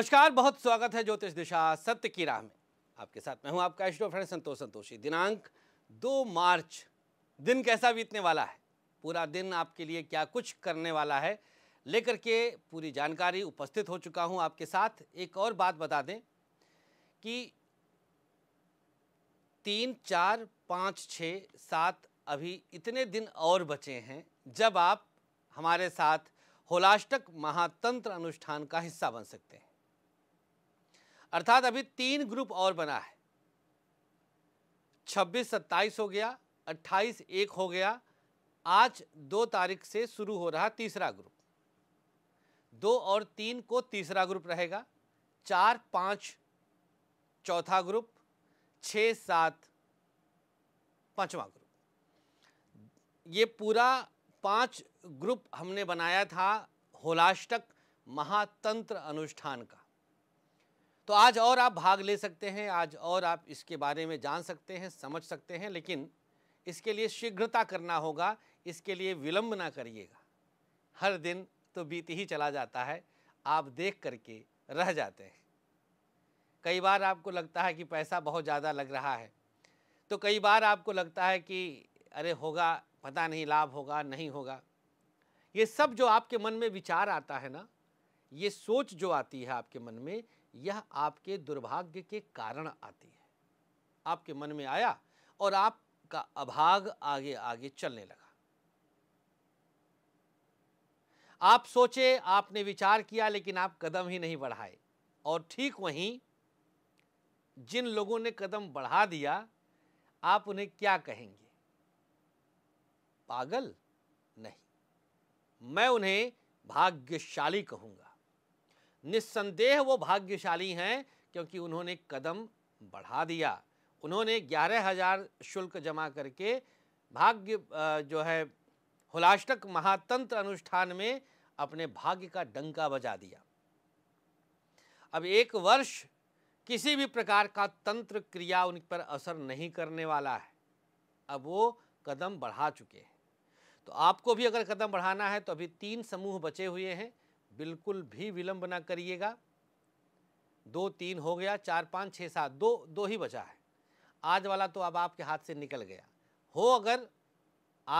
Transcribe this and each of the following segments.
नमस्कार बहुत स्वागत है ज्योतिष दिशा सत्य की राह में आपके साथ मैं हूं आपका एस्ट्रो फ्रेंड संतोष संतोषी दिनांक 2 मार्च दिन कैसा बीतने वाला है पूरा दिन आपके लिए क्या कुछ करने वाला है लेकर के पूरी जानकारी उपस्थित हो चुका हूं आपके साथ एक और बात बता दें कि तीन चार पाँच छ सात अभी इतने दिन और बचे हैं जब आप हमारे साथ होलाष्टक महातंत्र अनुष्ठान का हिस्सा बन सकते हैं अर्थात अभी तीन ग्रुप और बना है छब्बीस सत्ताईस हो गया अट्ठाईस एक हो गया आज दो तारीख से शुरू हो रहा तीसरा ग्रुप दो और तीन को तीसरा ग्रुप रहेगा चार पाँच चौथा ग्रुप छः सात पांचवा ग्रुप ये पूरा पांच ग्रुप हमने बनाया था होलाष्टक महातंत्र अनुष्ठान का तो आज और आप भाग ले सकते हैं आज और आप इसके बारे में जान सकते हैं समझ सकते हैं लेकिन इसके लिए शीघ्रता करना होगा इसके लिए विलंब ना करिएगा हर दिन तो बीत ही चला जाता है आप देख करके रह जाते हैं कई बार आपको लगता है कि पैसा बहुत ज़्यादा लग रहा है तो कई बार आपको लगता है कि अरे होगा पता नहीं लाभ होगा नहीं होगा ये सब जो आपके मन में विचार आता है ना ये सोच जो आती है आपके मन में यह आपके दुर्भाग्य के कारण आती है आपके मन में आया और आपका अभाग आगे आगे चलने लगा आप सोचे आपने विचार किया लेकिन आप कदम ही नहीं बढ़ाए और ठीक वहीं जिन लोगों ने कदम बढ़ा दिया आप उन्हें क्या कहेंगे पागल नहीं मैं उन्हें भाग्यशाली कहूंगा निस्संदेह वो भाग्यशाली हैं क्योंकि उन्होंने कदम बढ़ा दिया उन्होंने ग्यारह हजार शुल्क जमा करके भाग्य जो है हुलाष्टक महातंत्र अनुष्ठान में अपने भाग्य का डंका बजा दिया अब एक वर्ष किसी भी प्रकार का तंत्र क्रिया उन पर असर नहीं करने वाला है अब वो कदम बढ़ा चुके हैं तो आपको भी अगर कदम बढ़ाना है तो अभी तीन समूह बचे हुए हैं बिल्कुल भी विलंब ना करिएगा दो तीन हो गया चार पाँच छः सात दो दो ही बचा है आज वाला तो अब आपके हाथ से निकल गया हो अगर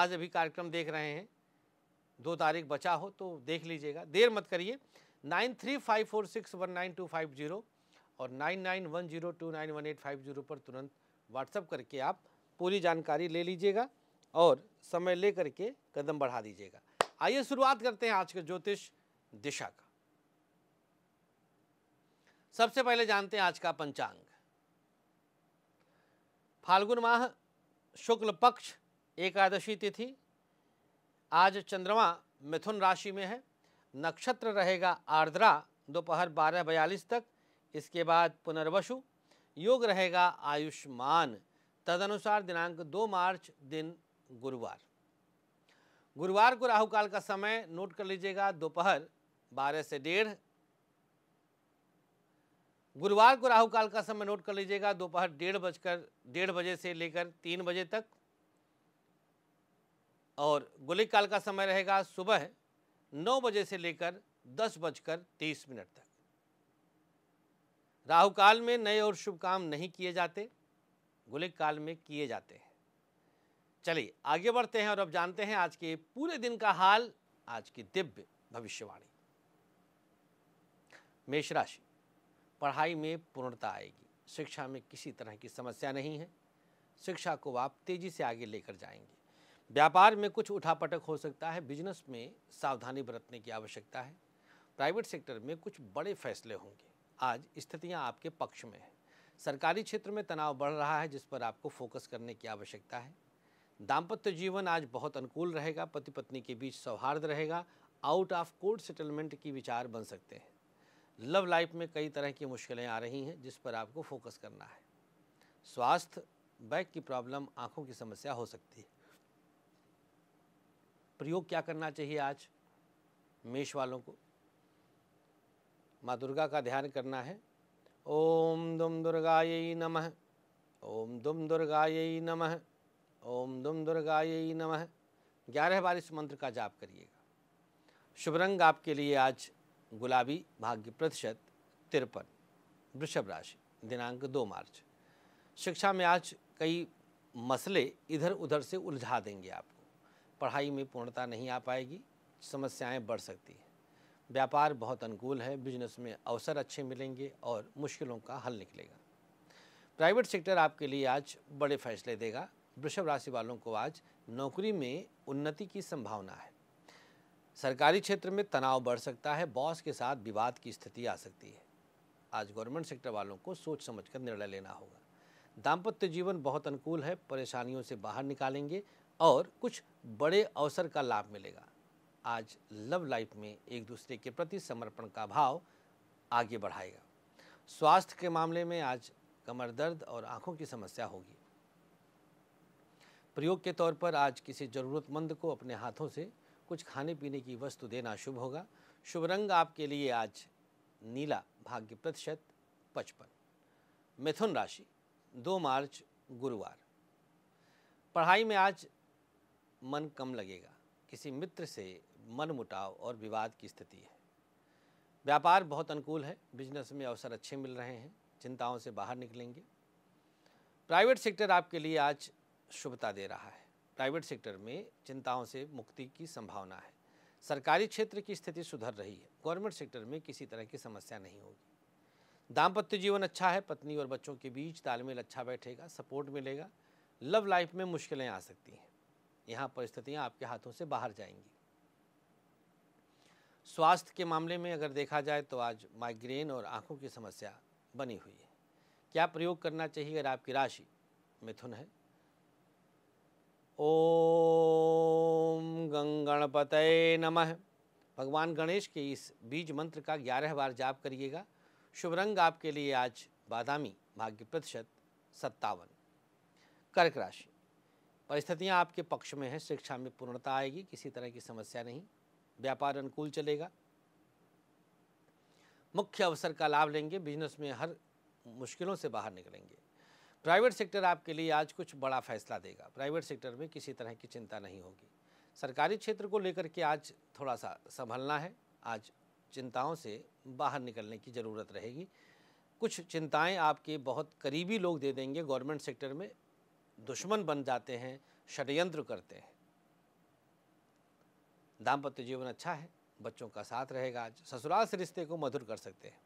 आज अभी कार्यक्रम देख रहे हैं दो तारीख बचा हो तो देख लीजिएगा देर मत करिए nine three five four six one nine two five zero और nine nine one zero two nine one eight five zero पर तुरंत व्हाट्सअप करके आप पूरी जानकारी ले लीजिएगा और समय ले करके कदम बढ़ा दीजिएगा आइए शुरुआत करते हैं आज के ज्योतिष दिशा का सबसे पहले जानते हैं आज का पंचांग फाल्गुन माह शुक्ल पक्ष एकादशी तिथि आज चंद्रमा मिथुन राशि में है नक्षत्र रहेगा आर्द्रा दोपहर बारह बयालीस तक इसके बाद पुनर्वसु योग रहेगा आयुष्मान तदनुसार दिनांक दो मार्च दिन गुरुवार गुरुवार को राहु काल का समय नोट कर लीजिएगा दोपहर बारह से डेढ़ गुरुवार को राहु काल का समय नोट कर लीजिएगा दोपहर डेढ़ बजकर डेढ़ बजे से लेकर तीन बजे तक और गुलिक काल का समय रहेगा सुबह नौ बजे से लेकर दस बजकर तीस मिनट तक राहु काल में नए और शुभ काम नहीं किए जाते गुलिक काल में किए जाते हैं चलिए आगे बढ़ते हैं और अब जानते हैं आज के पूरे दिन का हाल आज की दिव्य भविष्यवाणी मेष राशि पढ़ाई में पूर्णता आएगी शिक्षा में किसी तरह की समस्या नहीं है शिक्षा को आप तेजी से आगे लेकर जाएंगे व्यापार में कुछ उठापटक हो सकता है बिजनेस में सावधानी बरतने की आवश्यकता है प्राइवेट सेक्टर में कुछ बड़े फैसले होंगे आज स्थितियां आपके पक्ष में है सरकारी क्षेत्र में तनाव बढ़ रहा है जिस पर आपको फोकस करने की आवश्यकता है दाम्पत्य जीवन आज बहुत अनुकूल रहेगा पति पत्नी के बीच सौहार्द रहेगा आउट ऑफ कोर्ट सेटलमेंट की विचार बन सकते हैं लव लाइफ में कई तरह की मुश्किलें आ रही हैं जिस पर आपको फोकस करना है स्वास्थ्य बैक की प्रॉब्लम आंखों की समस्या हो सकती है प्रयोग क्या करना चाहिए आज मेष वालों को माँ दुर्गा का ध्यान करना है ओम दुम दुर्गाय नमः ओम दुम दुर्गाय नमः ओम दुम दुर्गाय नमः ग्यारह बार इस मंत्र का जाप करिएगा शुभ रंग आपके लिए आज गुलाबी भाग्य प्रतिशत तिरपन वृषभ राशि दिनांक दो मार्च शिक्षा में आज कई मसले इधर उधर से उलझा देंगे आपको पढ़ाई में पूर्णता नहीं आ पाएगी समस्याएं बढ़ सकती हैं व्यापार बहुत अनुकूल है बिजनेस में अवसर अच्छे मिलेंगे और मुश्किलों का हल निकलेगा प्राइवेट सेक्टर आपके लिए आज बड़े फैसले देगा वृषभ राशि वालों को आज नौकरी में उन्नति की संभावना है सरकारी क्षेत्र में तनाव बढ़ सकता है बॉस के साथ विवाद की स्थिति आ सकती है आज गवर्नमेंट सेक्टर वालों को सोच समझकर निर्णय लेना होगा दाम्पत्य जीवन बहुत अनुकूल है परेशानियों से बाहर निकालेंगे और कुछ बड़े अवसर का लाभ मिलेगा आज लव लाइफ में एक दूसरे के प्रति समर्पण का भाव आगे बढ़ाएगा स्वास्थ्य के मामले में आज कमर दर्द और आंखों की समस्या होगी प्रयोग के तौर पर आज किसी ज़रूरतमंद को अपने हाथों से कुछ खाने पीने की वस्तु देना शुभ होगा शुभ रंग आपके लिए आज नीला भाग्य प्रतिशत पचपन मिथुन राशि दो मार्च गुरुवार पढ़ाई में आज मन कम लगेगा किसी मित्र से मन मुटाव और विवाद की स्थिति है व्यापार बहुत अनुकूल है बिजनेस में अवसर अच्छे मिल रहे हैं चिंताओं से बाहर निकलेंगे प्राइवेट सेक्टर आपके लिए आज शुभता दे रहा है प्राइवेट सेक्टर में चिंताओं से मुक्ति की संभावना है सरकारी क्षेत्र की स्थिति सुधर रही है गवर्नमेंट सेक्टर में किसी तरह की समस्या नहीं होगी दाम्पत्य जीवन अच्छा है पत्नी और बच्चों के बीच तालमेल अच्छा बैठेगा सपोर्ट मिलेगा लव लाइफ में मुश्किलें आ सकती हैं यहाँ परिस्थितियाँ आपके हाथों से बाहर जाएंगी स्वास्थ्य के मामले में अगर देखा जाए तो आज माइग्रेन और आंखों की समस्या बनी हुई है क्या प्रयोग करना चाहिए अगर आपकी राशि मिथुन है ओम गंगणपत नमः भगवान गणेश के इस बीज मंत्र का ग्यारह बार जाप करिएगा शुभ रंग आपके लिए आज बादामी भाग्य प्रतिशत सत्तावन कर्क राशि परिस्थितियां आपके पक्ष में हैं शिक्षा में पूर्णता आएगी किसी तरह की समस्या नहीं व्यापार अनुकूल चलेगा मुख्य अवसर का लाभ लेंगे बिजनेस में हर मुश्किलों से बाहर निकलेंगे प्राइवेट सेक्टर आपके लिए आज कुछ बड़ा फैसला देगा प्राइवेट सेक्टर में किसी तरह की चिंता नहीं होगी सरकारी क्षेत्र को लेकर के आज थोड़ा सा संभलना है आज चिंताओं से बाहर निकलने की ज़रूरत रहेगी कुछ चिंताएं आपके बहुत करीबी लोग दे देंगे गवर्नमेंट सेक्टर में दुश्मन बन जाते हैं षडयंत्र करते हैं दाम्पत्य जीवन अच्छा है बच्चों का साथ रहेगा आज ससुराल से रिश्ते को मधुर कर सकते हैं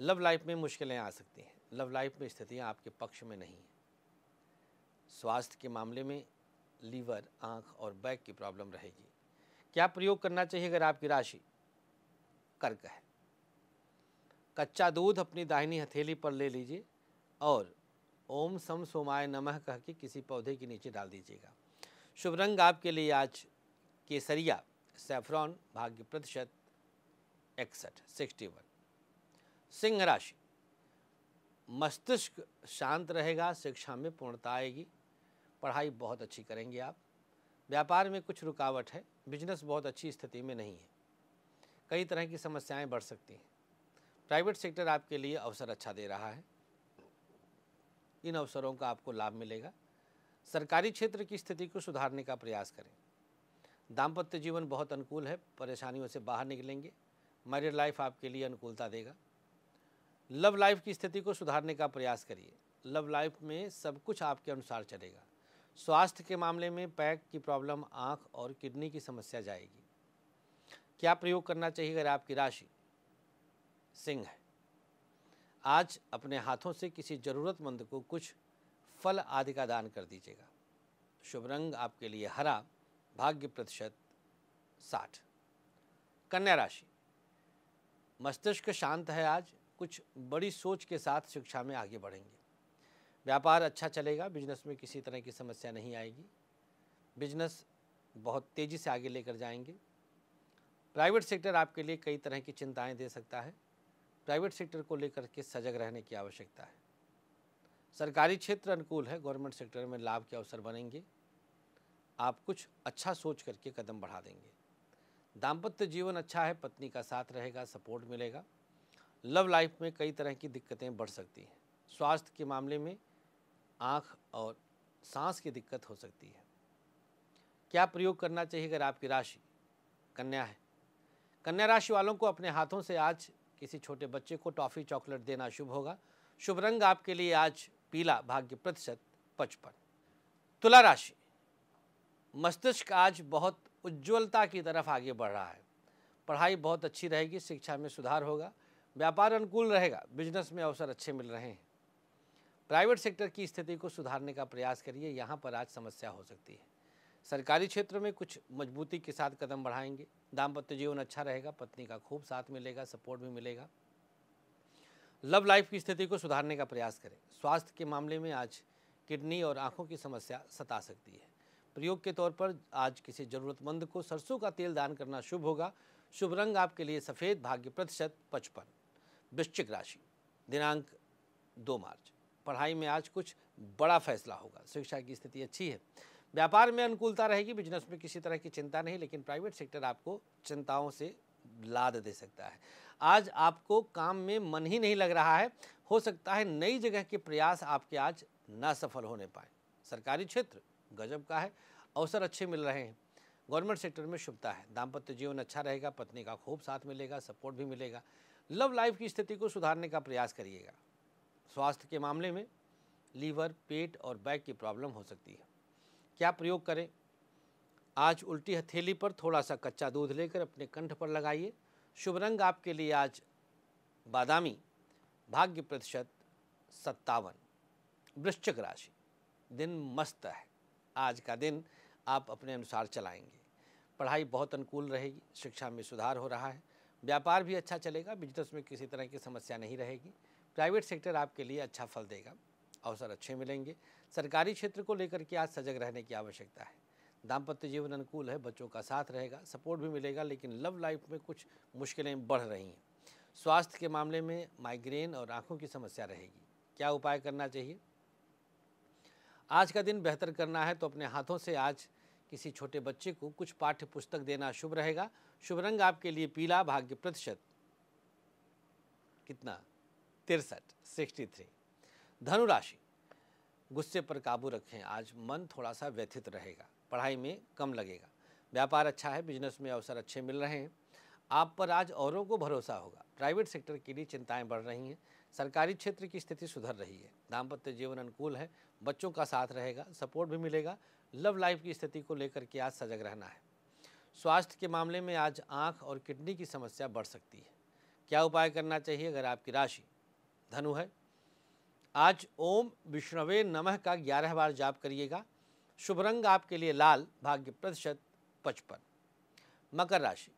लव लाइफ में मुश्किलें आ सकती हैं लव लाइफ में स्थितियाँ आपके पक्ष में नहीं हैं स्वास्थ्य के मामले में लीवर आंख और बैक की प्रॉब्लम रहेगी क्या प्रयोग करना चाहिए अगर आपकी राशि कर्क है कच्चा दूध अपनी दाहिनी हथेली पर ले लीजिए और ओम सम सोमाय नमः कह के किसी पौधे के नीचे डाल दीजिएगा शुभ रंग आपके लिए आज केसरिया सेफ्रॉन भाग्य प्रतिशत इकसठ सिक्सटी वन सिंह राशि मस्तिष्क शांत रहेगा शिक्षा में पूर्णता आएगी पढ़ाई बहुत अच्छी करेंगे आप व्यापार में कुछ रुकावट है बिजनेस बहुत अच्छी स्थिति में नहीं है कई तरह की समस्याएं बढ़ सकती हैं प्राइवेट सेक्टर आपके लिए अवसर अच्छा दे रहा है इन अवसरों का आपको लाभ मिलेगा सरकारी क्षेत्र की स्थिति को सुधारने का प्रयास करें दाम्पत्य जीवन बहुत अनुकूल है परेशानियों से बाहर निकलेंगे मैरिड लाइफ आपके लिए अनुकूलता देगा लव लाइफ की स्थिति को सुधारने का प्रयास करिए लव लाइफ में सब कुछ आपके अनुसार चलेगा स्वास्थ्य के मामले में पैक की प्रॉब्लम आँख और किडनी की समस्या जाएगी क्या प्रयोग करना चाहिए अगर आपकी राशि सिंह है आज अपने हाथों से किसी ज़रूरतमंद को कुछ फल आदि का दान कर दीजिएगा शुभ रंग आपके लिए हरा भाग्य प्रतिशत साठ कन्या राशि मस्तिष्क शांत है आज कुछ बड़ी सोच के साथ शिक्षा में आगे बढ़ेंगे व्यापार अच्छा चलेगा बिजनेस में किसी तरह की समस्या नहीं आएगी बिजनेस बहुत तेज़ी से आगे लेकर जाएंगे प्राइवेट सेक्टर आपके लिए कई तरह की चिंताएं दे सकता है प्राइवेट सेक्टर को लेकर के सजग रहने की आवश्यकता है सरकारी क्षेत्र अनुकूल है गवर्नमेंट सेक्टर में लाभ के अवसर बनेंगे आप कुछ अच्छा सोच करके कदम बढ़ा देंगे दाम्पत्य जीवन अच्छा है पत्नी का साथ रहेगा सपोर्ट मिलेगा लव लाइफ में कई तरह की दिक्कतें बढ़ सकती हैं स्वास्थ्य के मामले में आँख और सांस की दिक्कत हो सकती है क्या प्रयोग करना चाहिए अगर आपकी राशि कन्या है कन्या राशि वालों को अपने हाथों से आज किसी छोटे बच्चे को टॉफ़ी चॉकलेट देना शुभ होगा शुभ रंग आपके लिए आज पीला भाग्य प्रतिशत पचपन तुला राशि मस्तिष्क आज बहुत उज्ज्वलता की तरफ आगे बढ़ रहा है पढ़ाई बहुत अच्छी रहेगी शिक्षा में सुधार होगा व्यापार अनुकूल रहेगा बिजनेस में अवसर अच्छे मिल रहे हैं प्राइवेट सेक्टर की स्थिति को सुधारने का प्रयास करिए यहाँ पर आज समस्या हो सकती है सरकारी क्षेत्र में कुछ मजबूती के साथ कदम बढ़ाएंगे दाम्पत्य जीवन अच्छा रहेगा पत्नी का खूब साथ मिलेगा सपोर्ट भी मिलेगा लव लाइफ की स्थिति को सुधारने का प्रयास करें स्वास्थ्य के मामले में आज किडनी और आंखों की समस्या सता सकती है प्रयोग के तौर पर आज किसी ज़रूरतमंद को सरसों का तेल दान करना शुभ होगा शुभ रंग आपके लिए सफ़ेद भाग्य प्रतिशत पचपन वृश्चिक राशि दिनांक दो मार्च पढ़ाई में आज कुछ बड़ा फैसला होगा शिक्षा की स्थिति अच्छी है व्यापार में अनुकूलता रहेगी बिजनेस में किसी तरह की चिंता नहीं लेकिन प्राइवेट सेक्टर आपको चिंताओं से लाद दे सकता है आज आपको काम में मन ही नहीं लग रहा है हो सकता है नई जगह के प्रयास आपके आज न सफल होने पाए सरकारी क्षेत्र गजब का है अवसर अच्छे मिल रहे हैं गवर्नमेंट सेक्टर में शुभता है दाम्पत्य जीवन अच्छा रहेगा पत्नी का खूब साथ मिलेगा सपोर्ट भी मिलेगा लव लाइफ की स्थिति को सुधारने का प्रयास करिएगा स्वास्थ्य के मामले में लीवर पेट और बैक की प्रॉब्लम हो सकती है क्या प्रयोग करें आज उल्टी हथेली पर थोड़ा सा कच्चा दूध लेकर अपने कंठ पर लगाइए शुभ रंग आपके लिए आज बादामी भाग्य प्रतिशत सत्तावन वृश्चिक राशि दिन मस्त है आज का दिन आप अपने अनुसार चलाएंगे पढ़ाई बहुत अनुकूल रहेगी शिक्षा में सुधार हो रहा है व्यापार भी अच्छा चलेगा बिजनेस में किसी तरह की समस्या नहीं रहेगी प्राइवेट सेक्टर आपके लिए अच्छा फल देगा अवसर अच्छे मिलेंगे सरकारी क्षेत्र को लेकर के आज सजग रहने की आवश्यकता है दाम्पत्य जीवन अनुकूल है बच्चों का साथ रहेगा सपोर्ट भी मिलेगा लेकिन लव लाइफ में कुछ मुश्किलें बढ़ रही हैं स्वास्थ्य के मामले में माइग्रेन और आँखों की समस्या रहेगी क्या उपाय करना चाहिए आज का दिन बेहतर करना है तो अपने हाथों से आज किसी छोटे बच्चे को कुछ पाठ्य पुस्तक देना शुभ रहेगा शुभ रंग आपके लिए पीला भाग्य प्रतिशत कितना तिरसठ सिक्सटी थ्री धनुराशि गुस्से पर काबू रखें आज मन थोड़ा सा व्यथित रहेगा पढ़ाई में कम लगेगा व्यापार अच्छा है बिजनेस में अवसर अच्छे मिल रहे हैं आप पर आज औरों को भरोसा होगा प्राइवेट सेक्टर के लिए चिंताएं बढ़ रही हैं सरकारी क्षेत्र की स्थिति सुधर रही है दाम्पत्य जीवन अनुकूल है बच्चों का साथ रहेगा सपोर्ट भी मिलेगा लव लाइफ की स्थिति को लेकर के आज सजग रहना है स्वास्थ्य के मामले में आज आँख और किडनी की समस्या बढ़ सकती है क्या उपाय करना चाहिए अगर आपकी राशि धनु है आज ओम विष्णवे नमः का ग्यारह बार जाप करिएगा शुभ रंग आपके लिए लाल भाग्य प्रतिशत पचपन मकर राशि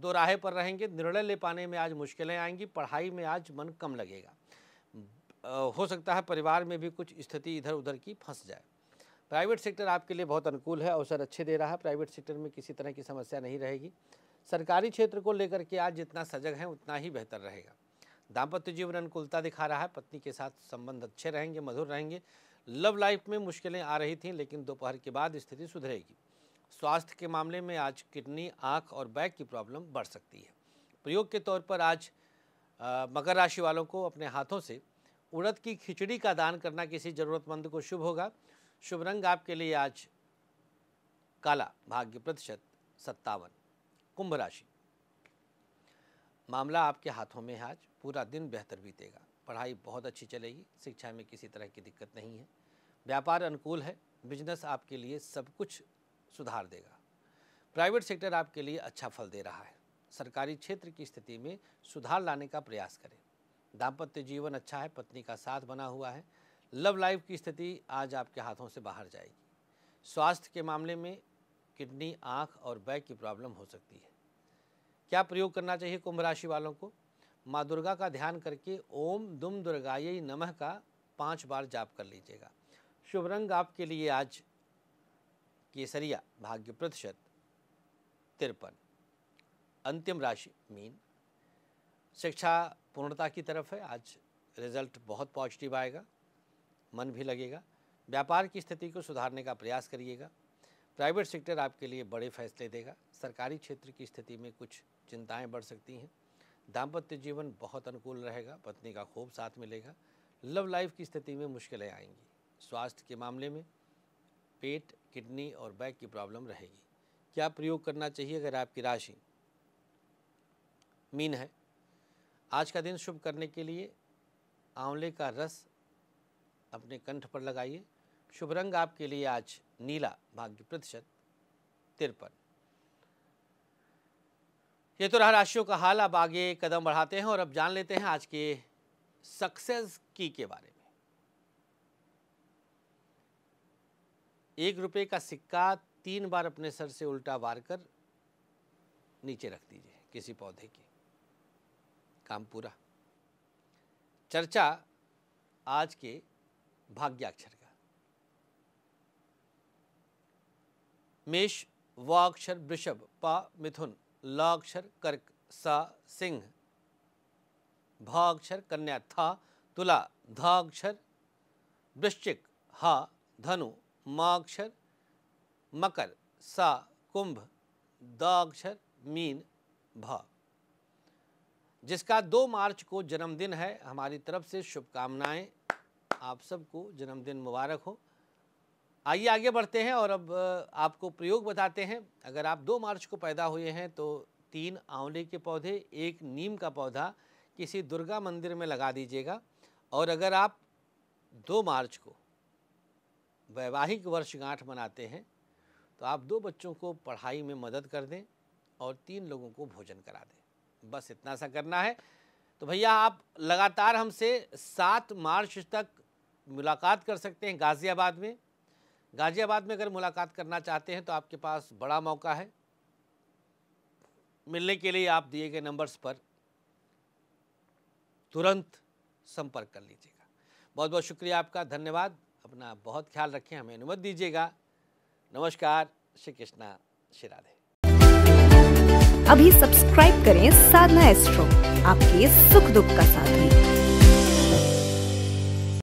दो राहे पर रहेंगे निर्णय ले पाने में आज मुश्किलें आएंगी पढ़ाई में आज मन कम लगेगा हो सकता है परिवार में भी कुछ स्थिति इधर उधर की फंस जाए प्राइवेट सेक्टर आपके लिए बहुत अनुकूल है अवसर अच्छे दे रहा है प्राइवेट सेक्टर में किसी तरह की समस्या नहीं रहेगी सरकारी क्षेत्र को लेकर के आज जितना सजग हैं उतना ही बेहतर रहेगा दाम्पत्य जीवन अनुकूलता दिखा रहा है पत्नी के साथ संबंध अच्छे रहेंगे मधुर रहेंगे लव लाइफ में मुश्किलें आ रही थी लेकिन दोपहर के बाद स्थिति सुधरेगी स्वास्थ्य के मामले में आज किडनी आँख और बैक की प्रॉब्लम बढ़ सकती है प्रयोग के तौर पर आज मकर राशि वालों को अपने हाथों से उड़द की खिचड़ी का दान करना किसी ज़रूरतमंद को शुभ होगा शुभ रंग आपके लिए आज काला भाग्य प्रतिशत सत्तावन कुंभ राशि मामला आपके हाथों में है आज पूरा दिन बेहतर बीतेगा पढ़ाई बहुत अच्छी चलेगी शिक्षा में किसी तरह की दिक्कत नहीं है व्यापार अनुकूल है बिजनेस आपके लिए सब कुछ सुधार देगा प्राइवेट सेक्टर आपके लिए अच्छा फल दे रहा है सरकारी क्षेत्र की स्थिति में सुधार लाने का प्रयास करें दाम्पत्य जीवन अच्छा है पत्नी का साथ बना हुआ है लव लाइफ की स्थिति आज आपके हाथों से बाहर जाएगी स्वास्थ्य के मामले में किडनी आँख और बैक की प्रॉब्लम हो सकती है क्या प्रयोग करना चाहिए कुंभ राशि वालों को माँ दुर्गा का ध्यान करके ओम दुम दुर्गाय नमः का पांच बार जाप कर लीजिएगा शुभ रंग आपके लिए आज केसरिया भाग्य प्रतिशत तिरपन अंतिम राशि मीन शिक्षा पूर्णता की तरफ है आज रिजल्ट बहुत पॉजिटिव आएगा मन भी लगेगा व्यापार की स्थिति को सुधारने का प्रयास करिएगा प्राइवेट सेक्टर आपके लिए बड़े फैसले देगा सरकारी क्षेत्र की स्थिति में कुछ चिंताएं बढ़ सकती हैं दाम्पत्य जीवन बहुत अनुकूल रहेगा पत्नी का खूब साथ मिलेगा लव लाइफ की स्थिति में मुश्किलें आएंगी स्वास्थ्य के मामले में पेट किडनी और बैक की प्रॉब्लम रहेगी क्या प्रयोग करना चाहिए अगर आपकी राशि मीन है आज का दिन शुभ करने के लिए आंवले का रस अपने कंठ पर लगाइए शुभ रंग आपके लिए आज नीला भाग्य प्रतिशत तिरपन ये तो रहा राशियों का हाल अब आगे कदम बढ़ाते हैं और अब जान लेते हैं आज के सक्सेस की के बारे में एक रुपए का सिक्का तीन बार अपने सर से उल्टा वार कर नीचे रख दीजिए किसी पौधे की काम पूरा चर्चा आज के भाग्याक्षर का मेष वाक्षर वृषभ पा मिथुन लाक्षर कर्क सा सिंह भाक्षर कन्या था तुला धाक्षर वृश्चिक हा धनु माक्षर मकर सा कुंभ दाक्षर मीन भा जिसका दो मार्च को जन्मदिन है हमारी तरफ से शुभकामनाएं आप सबको जन्मदिन मुबारक हो आइए आगे बढ़ते हैं और अब आपको प्रयोग बताते हैं अगर आप दो मार्च को पैदा हुए हैं तो तीन आंवले के पौधे एक नीम का पौधा किसी दुर्गा मंदिर में लगा दीजिएगा और अगर आप दो मार्च को वैवाहिक वर्षगांठ मनाते हैं तो आप दो बच्चों को पढ़ाई में मदद कर दें और तीन लोगों को भोजन करा दें बस इतना सा करना है तो भैया आप लगातार हमसे सात मार्च तक मुलाकात कर सकते हैं गाज़ियाबाद में गाज़ियाबाद में अगर मुलाकात करना चाहते हैं तो आपके पास बड़ा मौका है मिलने के लिए आप दिए गए नंबर्स पर तुरंत संपर्क कर लीजिएगा बहुत बहुत शुक्रिया आपका धन्यवाद अपना बहुत ख्याल रखें हमें अनुमति दीजिएगा नमस्कार श्री कृष्णा श्री राधे अभी सब्सक्राइब करें साधना एस्ट्रो आपके सुख दुख का साथी